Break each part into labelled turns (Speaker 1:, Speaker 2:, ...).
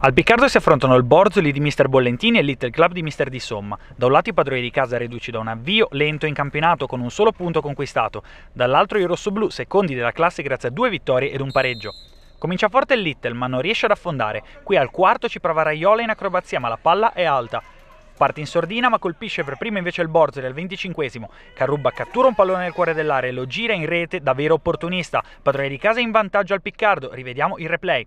Speaker 1: Al Piccardo si affrontano il Borzoli di Mr. Bollentini e il Little Club di Mr. Di Somma. Da un lato i padroni di casa riduci da un avvio lento in campionato con un solo punto conquistato, dall'altro i rossoblù secondi della classe grazie a due vittorie ed un pareggio. Comincia forte il Little ma non riesce ad affondare, qui al quarto ci prova Raiola in acrobazia ma la palla è alta. Parte in sordina ma colpisce per prima invece il Borzoli al 25 Carrubba cattura un pallone nel cuore dell'area e lo gira in rete da vero opportunista. Padrone di casa in vantaggio al Piccardo, rivediamo il replay.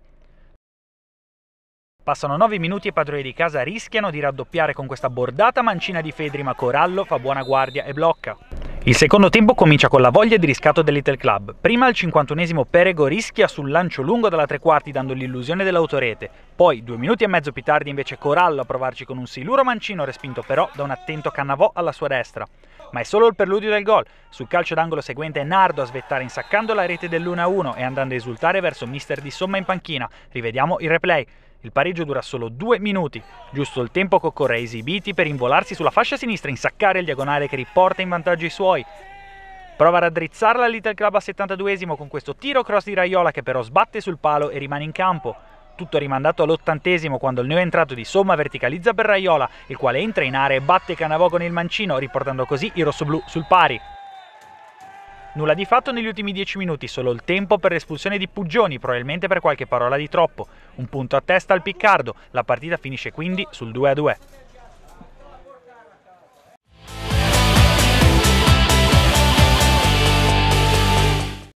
Speaker 1: Passano 9 minuti e i padroni di casa rischiano di raddoppiare con questa bordata mancina di Fedri ma Corallo fa buona guardia e blocca. Il secondo tempo comincia con la voglia di riscatto del Little Club. Prima al 51 esimo Perego rischia sul lancio lungo dalla tre quarti dando l'illusione dell'autorete. Poi, due minuti e mezzo più tardi, invece Corallo a provarci con un siluro mancino respinto però da un attento Cannavò alla sua destra. Ma è solo il preludio del gol. Sul calcio d'angolo seguente è Nardo a svettare insaccando la rete dell'1-1 e andando a esultare verso Mister di Somma in panchina. Rivediamo il replay. Il pareggio dura solo due minuti, giusto il tempo che occorre ai esibiti per involarsi sulla fascia sinistra e insaccare il diagonale che riporta in vantaggio i suoi. Prova a raddrizzarla Little Club a 72esimo con questo tiro cross di Raiola che però sbatte sul palo e rimane in campo. Tutto rimandato all'ottantesimo quando il neo entrato di somma verticalizza per Raiola, il quale entra in area e batte Canavò con il mancino, riportando così i rossoblù sul pari. Nulla di fatto negli ultimi 10 minuti, solo il tempo per l'espulsione di Puggioni, probabilmente per qualche parola di troppo. Un punto a testa al Piccardo, la partita finisce quindi sul 2-2.